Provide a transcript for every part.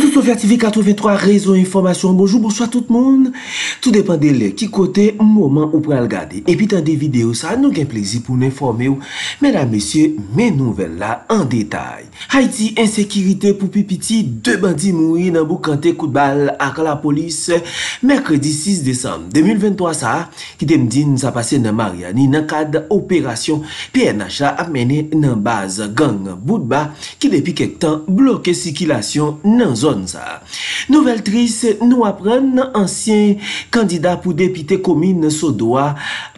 Nou Sofya TV, 83, Rezon, Informasyon Bonjou, bonjou a tout moun Tout depande le ki kote, mouman ou pral gade Epi tan de video sa, nou gen plezi pou nou informe ou Mèdame, mèsyè, mè nouvel la, an detay Haiti, insekiritè pou pipiti De bandi moui nan bou kante koutbal Ak la polis, mèkredi 6 desem 2023 sa, ki dem din sa pase nan Mariani Nan kad operasyon PNHA A mène nan baz gang Boutba, ki depi kek tan Bloke sikilasyon nan zon Nouvel tris nou apren ansyen kandida pou depite komine so doa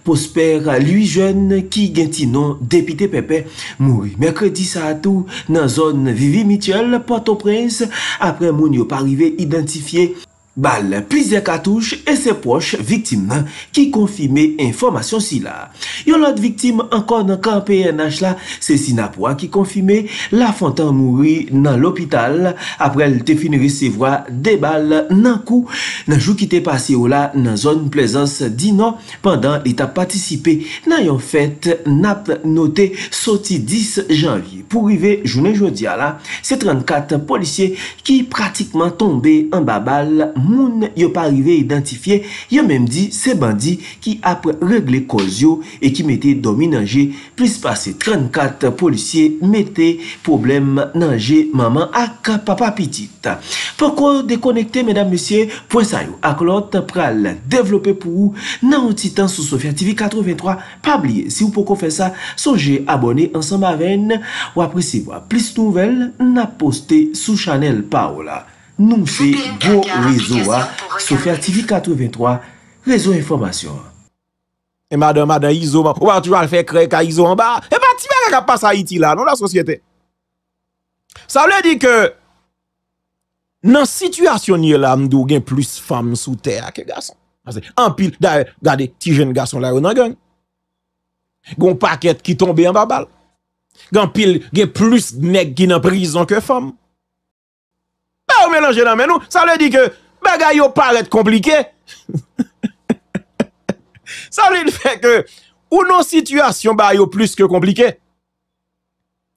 posper luy jen ki gen ti non depite pepe mou. Merkredi sa atou nan zon Vivi Mitchell, Port-au-Prince apren moun yo parive identifiye. Bal, plize katouche e se poche viktim nan ki konfime informasyon si la. Yon lot viktim ankon nan kamp PNH la se si na pou an ki konfime la fontan mouri nan l'opital apre l te finiri se vwa de bal nan kou nan jou ki te pase ou la nan zon plezans di nan pandan ita patisipe nan yon fèt nap notè soti 10 janvi. Pou rive jounen jodi a la se 34 polisye ki pratikman tombe an ba bal mou. Moun yo pa rive identifiye, yo mem di se bandi ki ap regle koz yo E ki mette domi nanje, plis pase 34 polisye mette problem nanje Maman ak papapitit Poko dekonekte, mèdame, monsye, pwen sa yo ak lot pra la devlope pou Nan o titan sou Sofya TV 83, pabliye Si ou poko fè sa, soje abone ansan mavene Ou apresi wap plis nouvel na poste sou chanel pa ou la Nou fè gwo rezo a, sou fè TV83, rezo informasyon. E mada mada, izo mwa, wak tou al fè kre ka izo an ba, e ba ti mwaga ka pas Haiti la, non la sosyete. Sa wè di ke, nan situasyon nye la mdou gen plus fam sou tè a ke gason. Mase, an pil, da e, gade, ti jen gason la yo nan gen. Gon paket ki tombe an ba bal. Gan pil, gen plus nek ki nan prizon ke fam. ou menanje nan men nou, sa le di ke bagay yo pale et komplike sa le di feke ou nou situasyon bagay yo plus ke komplike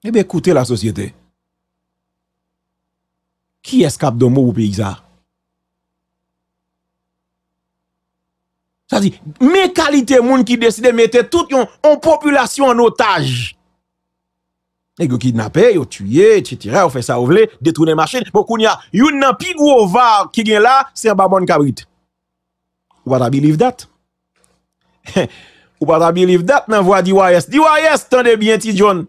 ebe eh koute la sosyete ki eskap do mou ou pi yisa sa li, me kalite moun ki deside mette tout yon population an otaj E go kidnape, yo tuye, ti tire, ou fe sa ou vle, detrounen masjen. Bon, Mwokoun ya, yon nan pig wovar ki gen la, se yon babon kabrit. Wad a believe dat? Wad a believe dat nan vwa D.Y.S.? D.Y.S. tande bienti joun.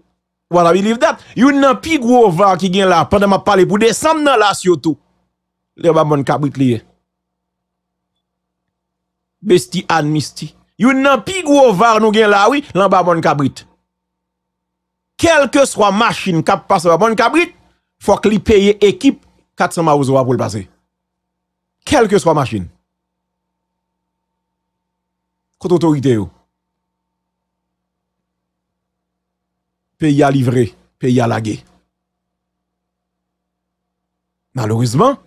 Wad a believe dat? Yon nan pig wovar ki gen la, pande ma pale pou desam nan la syotou. Le babon kabrit liye. Besti an misti. Yon nan pig wovar nou gen la, wii, lan babon kabrit. Kelke swa masjin kap pase wapon kabrit, fwa ki li peye ekip, kat seman wazowa pou l'pase. Kelke swa masjin. Koto to ide yo. Peye a livre, peye a lage. Malorizman,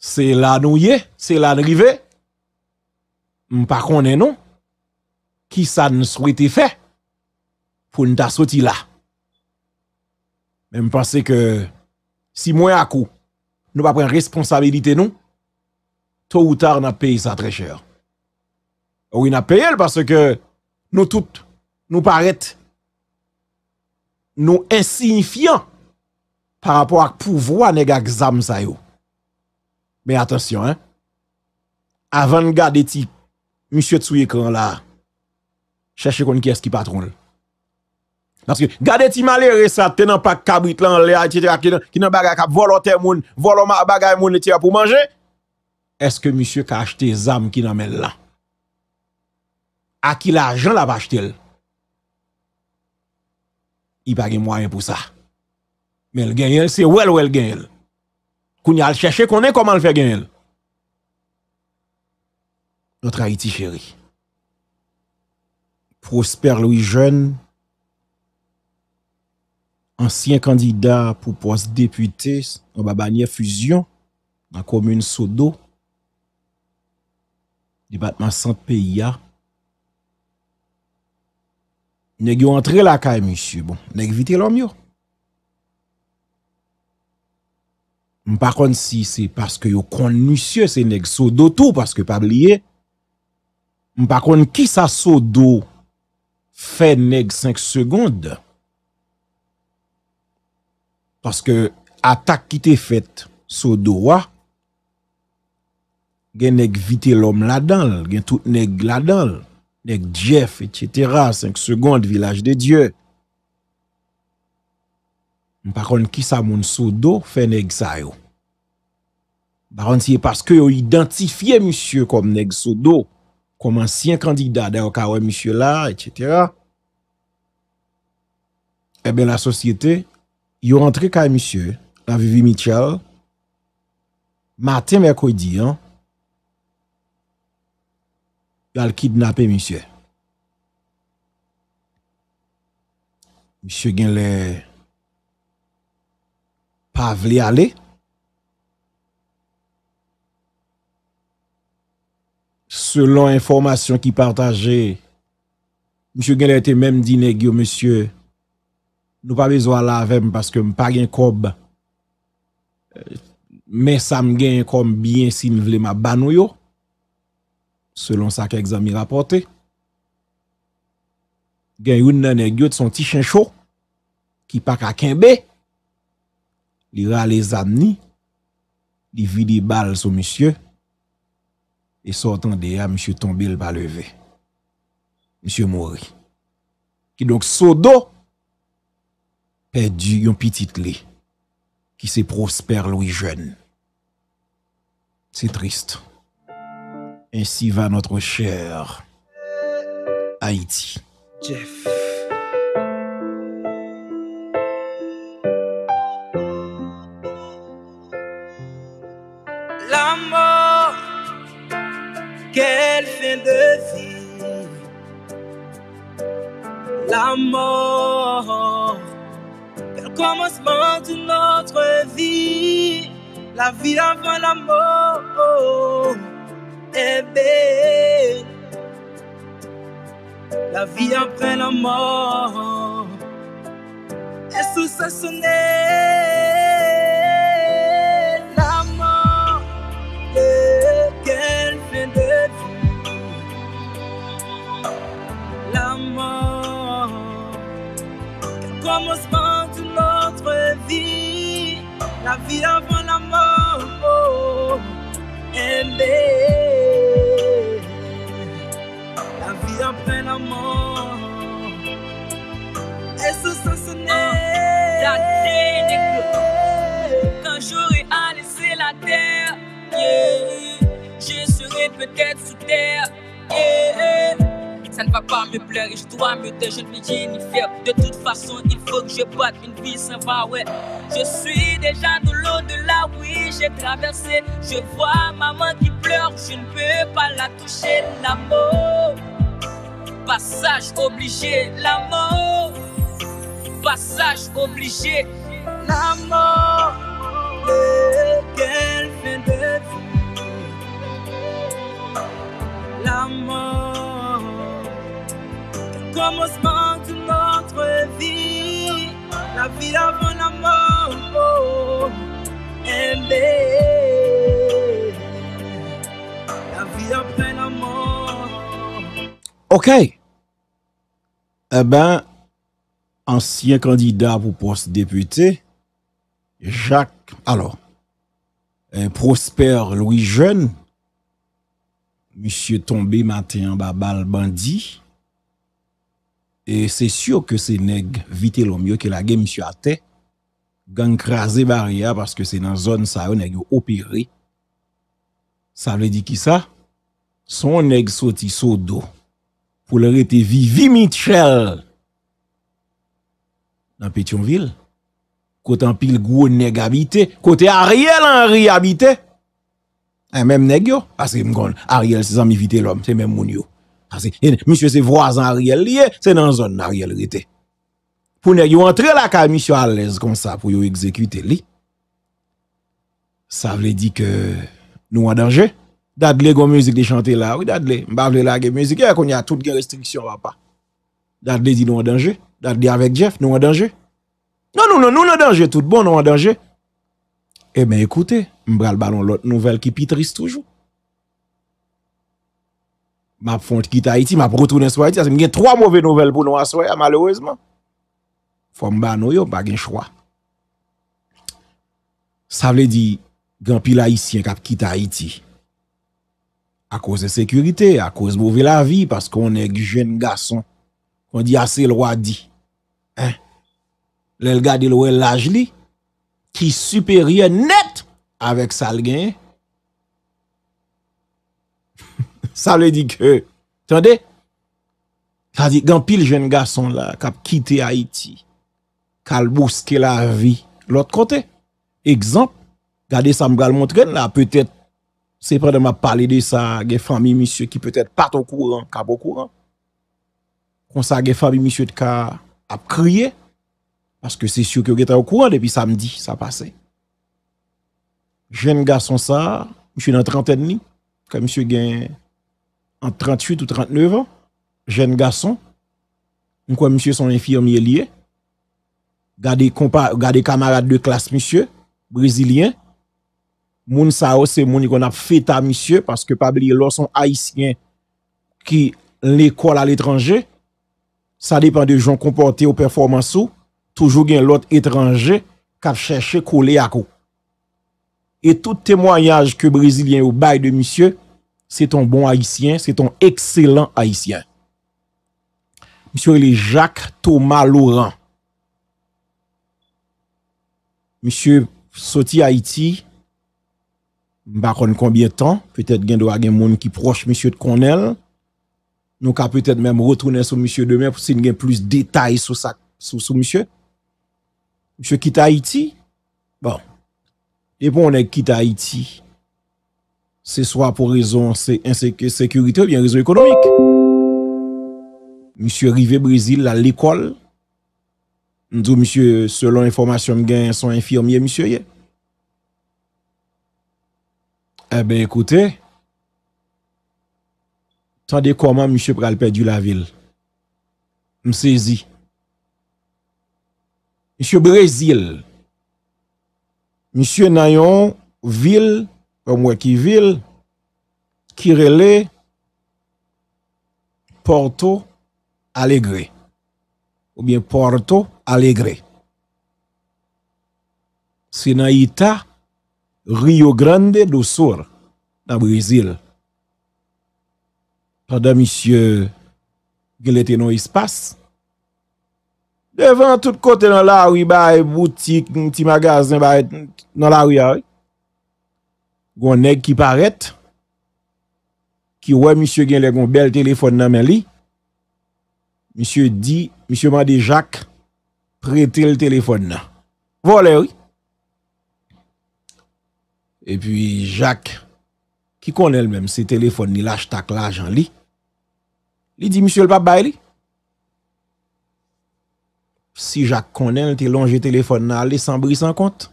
se la nouye, se la drive, mpa konenon, ki sa n souite fey, pou n ta soti la. Men m pase ke, si mwen akou, nou pa pren responsabilite nou, tou ou tar na pey sa tre cher. Ou y na pey el, parce ke nou tout, nou paret, nou ensin fiyan, par rapport ak pou vwa, nega gzam zayou. Men atensyon, men atensyon, avan n ga deti, msye Tsuyekan la, chache kon kyes ki patron l. Nanske, gade ti malere sa, tenan pak kabrit lan, le a, ki nan bagay kap, volote moun, voloma bagay moun, le tira pou manje. Eske misyo ka achete zam ki nan men lan? A ki la ajan la pa achete l? I bagay mwayen pou sa. Men l genyel se wel ou l genyel? Koun ya l chèche konen koman l fè genyel? Notre Haiti chéri. Prosper Louis Jeune. ansyen kandida pou pos depute, ou ba banyè fusion, nan komoun sodo, depatman cent PIA, neg yo antre la kaye, misye, bon, neg vite lom yo. M pa kon si, se paske yo kon nusye, se neg sodo tou, paske pa bliye, m pa kon ki sa sodo, fe neg 5 seconde, wanske atak ki te fet so do wa gen nek vite lom la dal gen tout nek la dal nek Jeff, etc. 5 seconde, village de Dieu mpa kon ki sa moun so do fe nek sa yo mpa kon siye paske yo identifiye msye kom nek so do kom ansyen kandida de yo kawen msye la, etc. et be la sosyete kon Il ont rentré quand monsieur, la Vivi Michel, matin, mercredi, hein, a le kidnappé monsieur. Monsieur gen le pas vle aller. Selon information qui partageait, monsieur gen était même dit monsieur Nou pa bezwa la avem paske m pa gen kob men sa m gen kob biensin vle ma banoyo selon sa ke exami rapote gen yon nan e gyot son ti chencho ki pa kakenbe li ra le zan ni li vidi bal so misye e sotan deya misye tombil pa leve misye mori ki donk sodo perdu yon petit lé qui se prospère Louis jeune. C'est triste. Ainsi va notre cher Haïti. Jeff. La mort, quelle fin de vie. La mort commencement de notre vie, la vie avant la mort. et la vie après la mort. Et sous ce sonnet la mort qu'elle fin de vie La mort, commencement la vie avant la mort. Aimé, oh, la vie après la mort. Est-ce ça ce n'est ah, la Quand j'aurai à laisser la terre, je serai peut-être sous terre ça ne va pas me plaire je dois me taire, je ne vais rien faire. De toute façon, il faut que je batte, une vie s'en va, ouais. Je suis déjà de l'au-delà, oui, j'ai traversé. Je vois maman qui pleure, je ne peux pas la toucher, L'amour, Passage obligé, L'amour, Passage obligé, la quelle fin de vie. La la OK. Eh ben, ancien candidat pour poste député, Jacques, alors, eh, Prosper Louis Jeune, monsieur tombé matin en bas bandit, E se syo ke se neg vite lom yo ke la gen msyo ate, gen kreaze bariya paske se nan zon sa yo neg yo operi, sa vle di ki sa, son neg soti so do, pou lore te vivi mitrel, nan Petionville, kote an pil gwo neg habite, kote Ariel an ri habite, an e menm neg yo, ase mgon, Ariel se zan mi vite lom, se menm moun yo. Parce que eh, monsieur c'est voisin Ariel c'est dans zone Ariel Pour ne entrer la ka monsieur à l'aise comme ça pour exécuter Ça veut dire que nous en danger. Dadle gon musique de chanter là, oui Dadle, la musique eh, qu'on y a toutes les restrictions papa. Dadle dit nous en danger. Dadle avec Jeff, nous en danger. Non, non, non, nous en danger, tout bon, nous en danger. Eh bien, écoutez, m'bral ballon l'autre nouvelle qui pitrisse toujours m'a font à Haïti, m'a retourner sur Haïti, parce que trois mauvaises nouvelles pour nous à malheureusement. Faut me yo, pas de choix. Ça veut dire grand pile haïtien qui à Haïti à cause de sécurité, à cause de mauvais la vie parce qu'on est jeune garçon. On dit assez le roi dit. Hein? Le gars de l'âge li qui supérieur net avec ça Sa le di ke, tande, sa di, gen pil jen gason la, kap kite Haiti, kal bouske la vi, lot kote, ekzamp, gade sa mgal montren la, petet, se pre de ma pale de sa, gen fami misye, ki petet pato kouran, kapo kouran, kon sa gen fami misye, de ka, ap kriye, paske se syo, ke ge ta wakouran, de pi samdi, sa pase. Jen gason sa, msye nan trenten ni, ke msye gen, an 38 ou 39 an, jen gason, mkwen msye son infirmier liye, gade kamarade de klas msye, brisilyen, moun sa ose moun kon ap feta msye, paske pabliye lor son haisyen ki l'ekol al etranje, sa depan de jon komporti ou performansou, toujou gen lot etranje kap chèche kou le a kou. E tout témoyaj ke brisilyen ou bay de msye, c'est un bon haïtien, c'est un excellent haïtien. Monsieur est Jacques Thomas Laurent. Monsieur sorti Haïti, pas combien de temps, peut-être qu'il y a des qui proche monsieur de Connell. Nous allons peut-être même retourner sur monsieur demain pour s'il y a plus de détails sur ça sur, monsieur. Monsieur quitte Haïti. Bon. Et bon, on est quitte Haïti. Se swa pou rezon sekurite ou biye rezon ekonomik. Monsye rive Brezil la likol. Monsye selon informasyon gen son infirmiye monsye ye. Ebe eh ekoute. Ebe ekoute. Tande koman monsye pral perdi la vil. Monsye zi. Monsye Brezil. Monsye Nayon vil. Ou mwen ki vil, kirele, Porto, alegre. Ou mwen Porto, alegre. Se na ita, Rio Grande do Sur, na Brazil. Pada misye, gelete nou ispas, devan tout kote nan la ou i baye, boutik, mti magazin baye, nan la ou ya ou, Gon neg ki paret, ki wè monsye gen le gon bel telefon nan men li, monsye di, monsye mande jak, prete le telefon nan. Vo le wè. E pi jak, ki kon el menm se telefon ni lach tak la jan li, li di monsye l pap bay li. Si jak kon el te lonje telefon nan, li san bris an kont.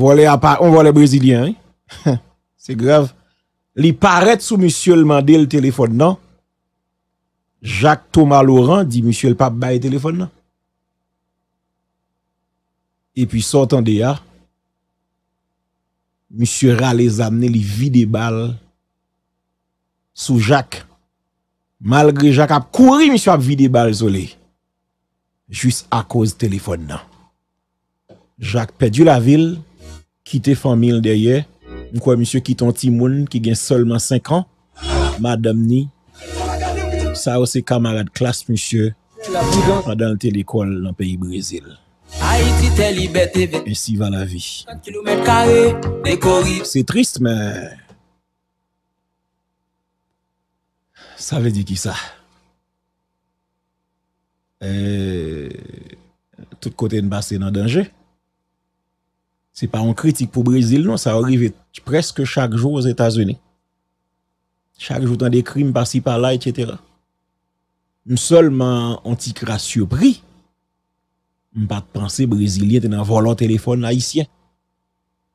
on voit les Brésiliens. Hein? C'est grave. Il paraît sous monsieur le mandé le téléphone, non? Jacques Thomas Laurent dit monsieur le pape bail téléphone, Et puis sortant de là, monsieur les amener les vide balles sous Jacques. Malgré Jacques a couru, monsieur a vidé balles Juste à cause téléphone, non? Jacques perdu la ville. Kite famil deye, mkwa msye kiton ti moun ki gen solman 5 an, madam ni, sa ou se kamarade klas msye, a dan lte dekol nan peyi Brezil. Ensi va la vi. Se trist men, sa ve di ki sa? E... Tout kote n bas se nan denje? Se pa an kritik pou Brezil nan, sa orive preske chak jow os Etazenè. Chak jow tan de krim pasi pa la, etc. M selle man antikra surpri. M pa te panse Brezilien te nan volon telefon la isyen.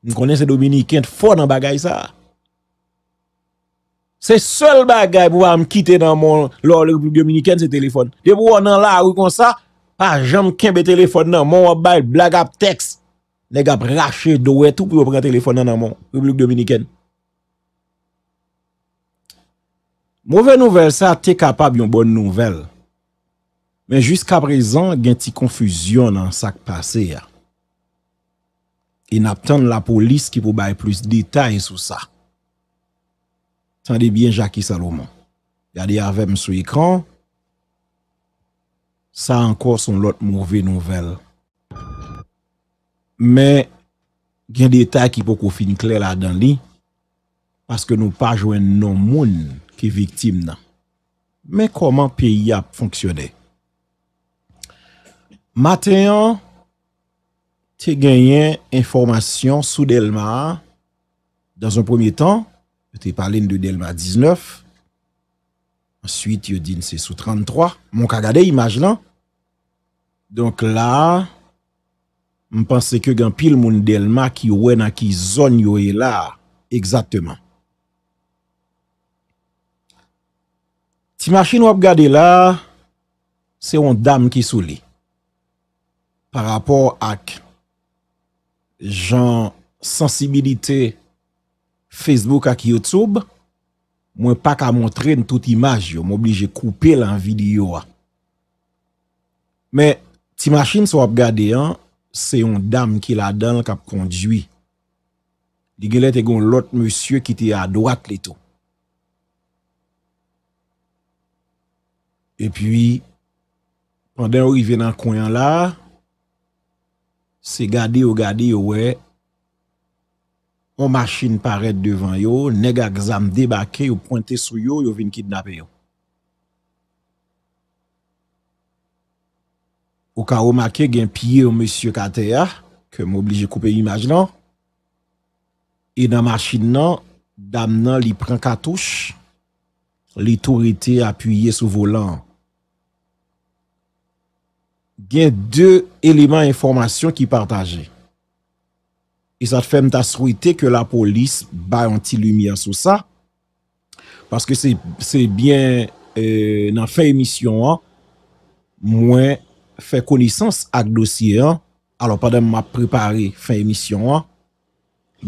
M konen se Dominikent fò nan bagay sa. Se selle bagay pouwa m kite nan mon lor Dominikent se telefon. De pouwa nan la ou kon sa, pa jom kembe telefon nan. Mon wabay blag ap tekst. Nega brache, dowe, tout pou yo prene telefon nan nan mon, publik dominiken. Mouve nouvel sa, te kapab yon bon nouvel. Men jusqu'a prezan, gen ti konfuzyon nan sak pase ya. E nap tande la polis ki pou bay plus detay sou sa. Tande bien Jackie Salomon. Yade avèm sou ekran. Sa ankor son lot mouve nouvel. Men gen detay ki pou kou fin kler la dan li. Paske nou pa jwen nou moun ki viktim nan. Men koman pi yap fonksyonè. Mateyon, te genyen informasyon sou Delma. Dans an premier tan, te palen de Delma 19. Ansyit, yon din se sou 33. Mon ka gade imaj lan. Donk la... Mpense ke gen pil moun del ma ki yo wè na ki zon yo e la, egzatman. Ti machin wap gade la, se yon dam ki sou li. Par rapport ak, jan sensibilite, Facebook ak Youtube, mwen pa ka montre n tout imaj yo, m'oblije koupe lan video a. Me, ti machin sou wap gade an, Se yon dam ki la dal kap konjwi. Di gilet e gon lot monsye ki te a doak leto. E pi, panden ou i venan kwenyan la, se gade ou gade yo we, ou machin paret devan yo, nega gzam debake yo pointe sou yo, yo vin kidnap yo. Ou ka ou makè gen piye ou monsie kateya, ah, ke m'oblije koupe imaj nan, e nan machin nan, dam nan li pren katouche, li tourite apuye sou volan. Gen de eleman informasyon ki partaje. E sa te fem taswite ke la polis bay anti-lumia sou sa, paske se bien euh, nan fey emisyon an, mwen api, fè konisans ak dosye an alo padan m ap prepare fin emisyon an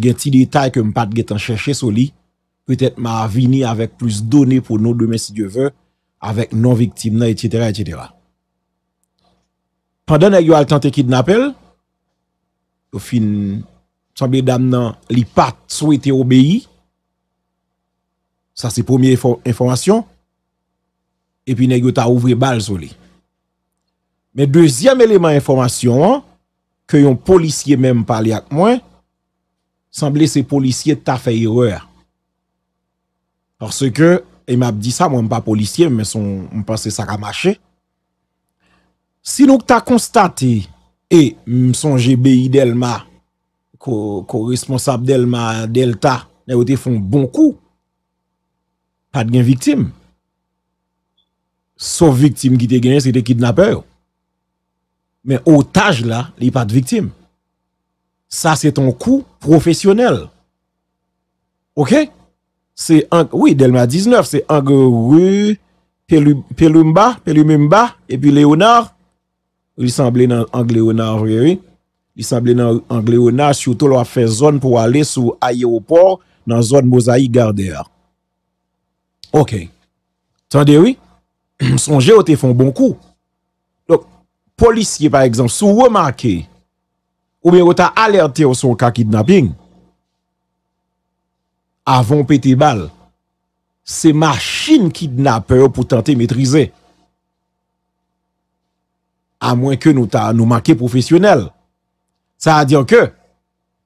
gen ti detay ke m pat gen tan chèche sou li pètèt m avini avèk plus donè pou nou domè si djè vè avèk nou viktim nan etc etc padan nèk yo al tentè kidnapèl yo fin chambè dam nan li pat sou etè obèyi sa se pòmè informasyon epi nèk yo ta ouvre bal sou li Men dezyam eleman informasyon an, ke yon polisye men m pa li ak mwen, sanble se polisye ta fe yere. Parce ke, e m ap di sa, m wè m pa polisye, m m pase sa ka mache. Si nou ta konstate, e, m son GBI del ma, ko responsab del ma delta, ne wote fon bon kou, pa dgen viktim. Sov viktim ki te genye, se te kidnape ou. Men otaj la, li pa d'viktim. Sa se ton kou profesyonel. Ok? Oui, del ma 19, se Angle Rue, Peloumba, Peloumimba, epi Leonard. Li sanble nan Angle Leonard, oui, oui. Li sanble nan Angle Leonard, si ou to lo a fe zon pou ale sou Ayopor, nan zon Mosaïk Garder. Ok. Tande, oui, son geote fon bon kou. Polisye, par exemple, sou wè makè, ou mè wè ta alertè wè son ka kidnapping, avon pété bal, se machin kidnapper pou tante mètrize. A mwen ke nou ta nou makè profesyonel. Sa a di an ke,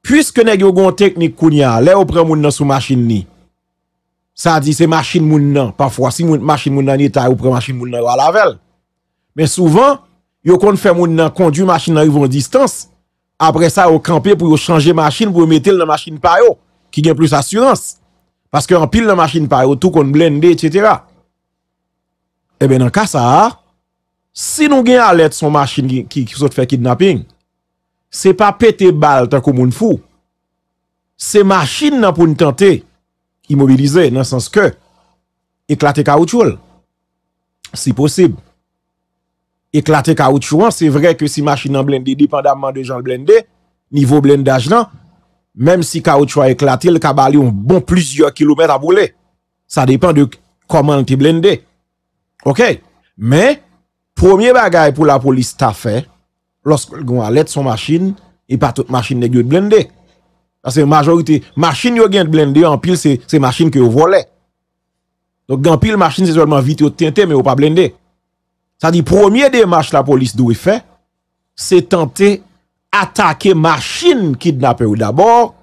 pwiske nè gyo gwen teknik koun ya, lè ou pre moun nan sou machin ni, sa a di se machin moun nan, pafwa si machin moun nan ni, ta ou pre machin moun nan wè lavel. Mè souvan, yo kon fèmoun nan kondyu machin nan rivon distans, apre sa yo kampe pou yo chanje machin pou yo metel nan machin payo, ki gen plus assurans, paske an pil nan machin payo, tou kon blende, etc. Ebe eh nan kasa, si nou gen alèd son machin ki sot fè kidnapping, se pa pète bal ta kou moun fou, se machin nan pou nou tante imobilize nan sanske, eklate kaoutchoul, si posib, Eklate kawout chou an, se vre ke si machin an blende, dependabman de jan blende, nivou blendaj nan, menm si kawout chou an eklate, l kaba li yon bon plizio kilomet a bole. Sa depan de koman l te blende. Ok, men, pwomye bagay pou la polis ta fe, losk yon alet son machin, yon patote machin negyo yon blende. Sa se majorite, machin yon gen blende, an pil se machin ke yon vole. Donk gen pil, machin se zonman vite yon tente, men yon pa blende. Sa di premier demache la polis dou e fe Se tante Atake machine kidnape ou d'abord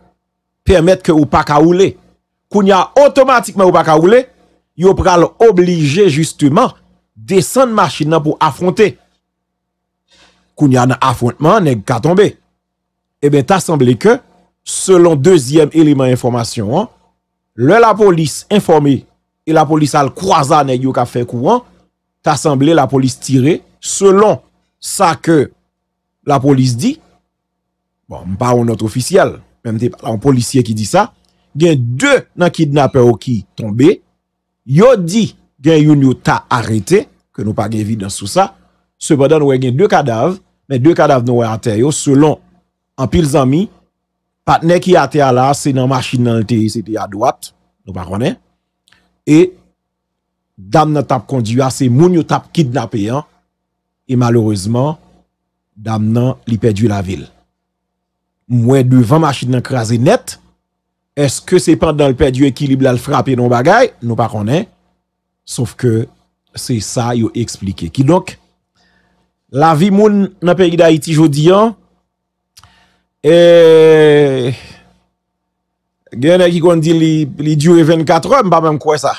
Permet ke ou pa ka oule Koun ya otomatikman ou pa ka oule Yo pra l'oblige justyman Descende machine nan pou afronte Koun ya nan afrontman Ne gka tombe Ebe eh ta semble ke Selon dezyem elemen informasyon Le la polis informe E la polis al kwaza Ne yo ka fe kou an tasemble la polis tire, selon sa ke la polis di, bon, mba ou not ofisyal, mbem te pala ou polisye ki di sa, gen 2 nan kidnapè ou ki tombe, yo di gen yon yon ta arete, ke nou pa gen vide dansou sa, sepadan wè gen 2 kadav, men 2 kadav nou wè ate yo, selon an pil zami, patne ki ate ala, se nan machin nan te, se te ya dwat, nou pa kone, e, Dam nan tap kondiwa se moun yo tap kidnapen E maloureseman Dam nan li pediwe la vil Mwen devan masin Nankraze net Eske se pan dan li pediwe ekilibre al frape Non bagay, nou pa konen Sof ke se sa yo Eksplike, ki donk La vi moun nan pe yida iti Jodi an E Genen ki kondi Li diwe 24 an, ba mwen kwe sa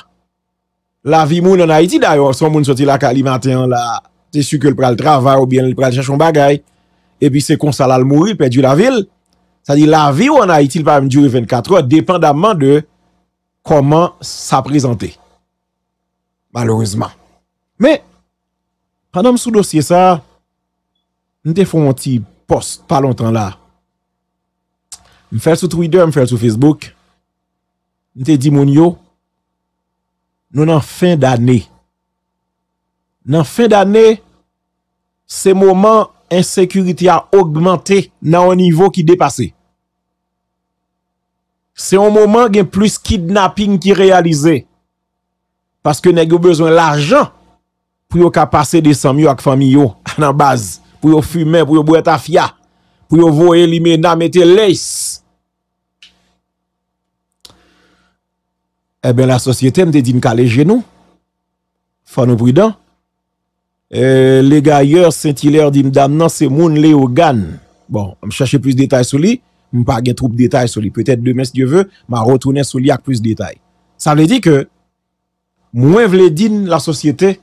La vi moun an Haiti dayo, son moun soti la kalimaten la, se suke l pra l travar ou bien l pra l chachon bagay, epi se konsal al mouri, pedi la vil, sa di la vi ou an Haiti l pa mdjuri 24 or, depandamman de koman sa prezante. Malourezman. Me, kanda m sou dosye sa, nte foun moun ti post pa lontan la. M fèl sou Twitter, m fèl sou Facebook, nte di moun yo, Nou nan fin d'anè, nan fin d'anè, se moman ensekuriti a augmentè nan o nivou ki depase. Se yon moman gen plus kidnapping ki realize. Paske nan gen yo bezwen l'ajan pou yo kapase de samyo ak famiyo nan baz, pou yo fume, pou yo bou etafya, pou yo vo elime nan metel leys. ebe eh la sosyete mde din ka le genou, fwano pou y dan, e eh, le gayer, sentiler, dim dam nan se moun le o gan, bon, m chache plus detay sou li, m pa gen troub detay sou li, petet demen si dievè, m a rotounen sou li ak plus detay, sa m le di ke, mwen vle din la sosyete,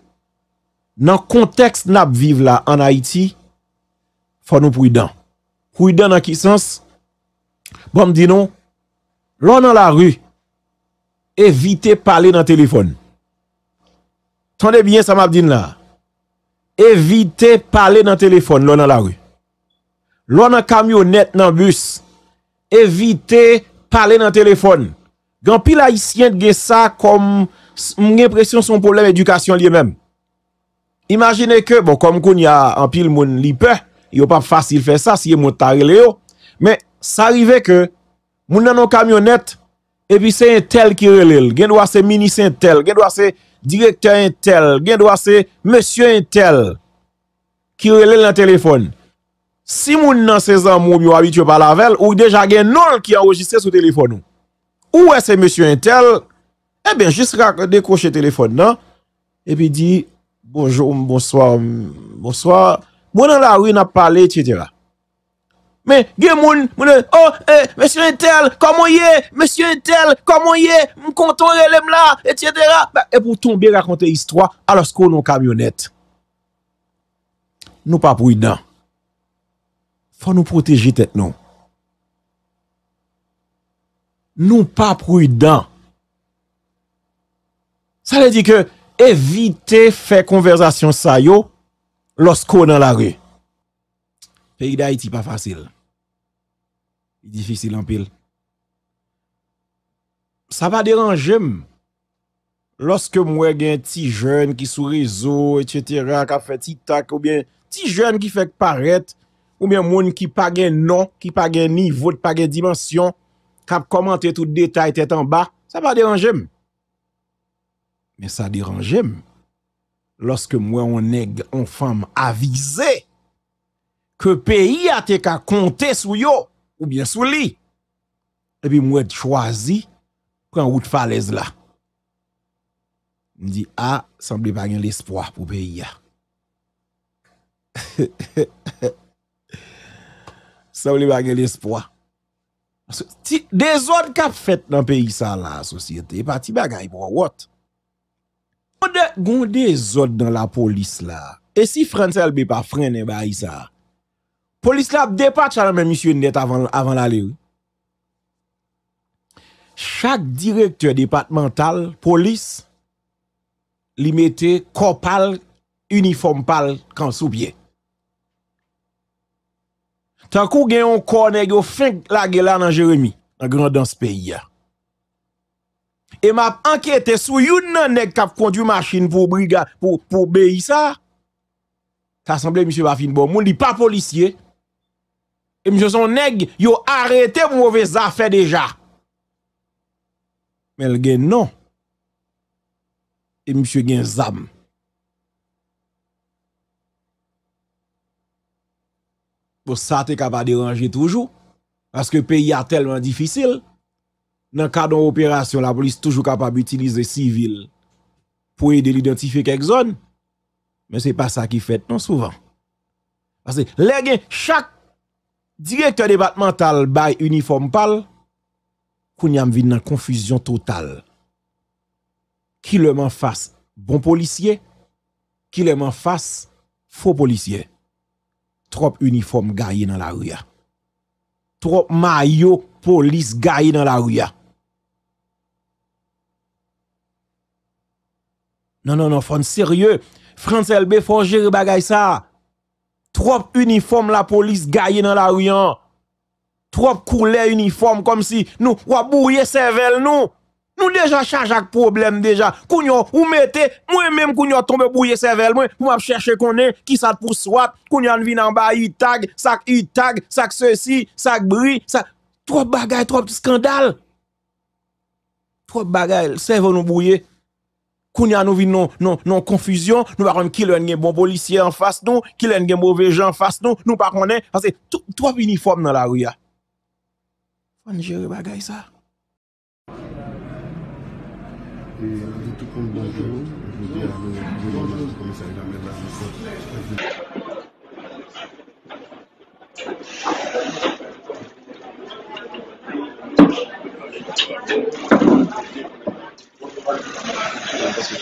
nan konteks nap viv la, an Haiti, fwano pou y dan, pou y dan nan ki sens, bon m di nou, lon nan la ru, pou y dan, Evite pale nan telifon Tande byen sa map din la Evite pale nan telifon lo nan la we Lo nan kamyonet nan bus Evite pale nan telifon Gan pil a isyent ge sa kom mwen presyon son problem edukasyon liye men Imagine ke, bon kom kon ya an pil moun lipe Yo pa fasil fe sa siye moun tare le yo Me sa rive ke moun nan nan kamyonet epi se yon tel ki relel, gen dwa se mini se yon tel, gen dwa se direkter yon tel, gen dwa se monsi yon tel ki relel nan telefon. Si moun nan se zan moun mou mou abityo pa lavel, ou deja gen nol ki a ojise sou telefon nou. Ou wè se monsi yon tel, e eh ben jisra dekoshe telefon nan, epi di bonjoum, bonsoir, bonsoir, mounan la ou yon ap pale, tjetera. Men, ge moun, moun e, oh, e, monsie etel, komon ye, monsie etel, komon ye, m kontore lem la, etiedera. E pou ton biye rakonte histwa alos konon kamyonet. Nou pa pruy dan. Fwa nou proteji tet nou. Nou pa pruy dan. Sa le di ke evite fe konversasyon sayo losko nan la rey. Pèk da iti pa fasil. Difisil anpil. Sa pa deranjem. Loske mwen gen ti jen ki sou rezo, et cetera, ka fe ti tak, ou bien ti jen ki fek paret, ou bien moun ki pa gen non, ki pa gen nivou, ki pa gen dimensyon, ka pa komante tout detay tèt anba, sa pa deranjem. Men sa deranjem. Loske mwen on neg, on fam avizey, ke peyi a te ka kontè sou yo, ou bien sou li, epi mwèd chwazi, pou kan wout falez la. Mdi, a, sanble bagen l'espoi pou peyi a. Sanble bagen l'espoi. De zot kap fèt nan peyi sa la, a sosyete, e pati bagay pou wot. Goun de zot nan la polis la, e si fransel be pa franen ba isa, Polis la ap depat chanan men misyon net avan la le ou. Chak direktor departmental, polis, li mette kopal, uniformpal, kan soubye. Tankou gen yon kor neg yo fink la gela nan Jeremie, nan gen yon dans peyi ya. E map anketen sou yon nan neg kap kondyu maschin pou brigade, pou beyi sa, tasemble misyon wafin bon, moun li pa polisye, E msye son neg, yo arete mwove zafè deja. Men l gen non. E msye gen zam. Po sa te kapa deranje toujou. Paske peyi a telman difisil. Nan kado operasyon, la polis toujou kapa b'utilize sivil. Po e de li identife kek zon. Men se pa sa ki fet non souvan. Paske le gen chak. Direkte debat mental bay uniform pal, koun yam vin nan konfuzyon total. Ki leman fase bon polisye, ki leman fase fo polisye. Trop uniform gaye nan la ouya. Trop mayo polis gaye nan la ouya. Nan nan nan, fon serye, Frans LB fon jere bagay sa. Trop uniform la polis gaye nan la ouyan. Trop koule uniform kom si nou wap bouye sevel nou. Nou deja chanj ak problem deja. Kounyo ou mette, mwen menm kounyo tombe bouye sevel mwen. Mwen ap chershe konen, ki sat pou swap. Kounyo an vi nan ba itag, sak itag, sak seci, sak bri. Trop bagay, trop skandal. Trop bagay, seve nou bouye. Koun ya nou vi nou non, non konfüzyon, nou pa konen kilen gen bon bolisyen an fas nou, kilen gen bove jan an fas nou, nou pa konen, an se, tout wap uniform nan la ou ya. Mwen jere bagay sa. Mwen jere bagay sa. Gracias.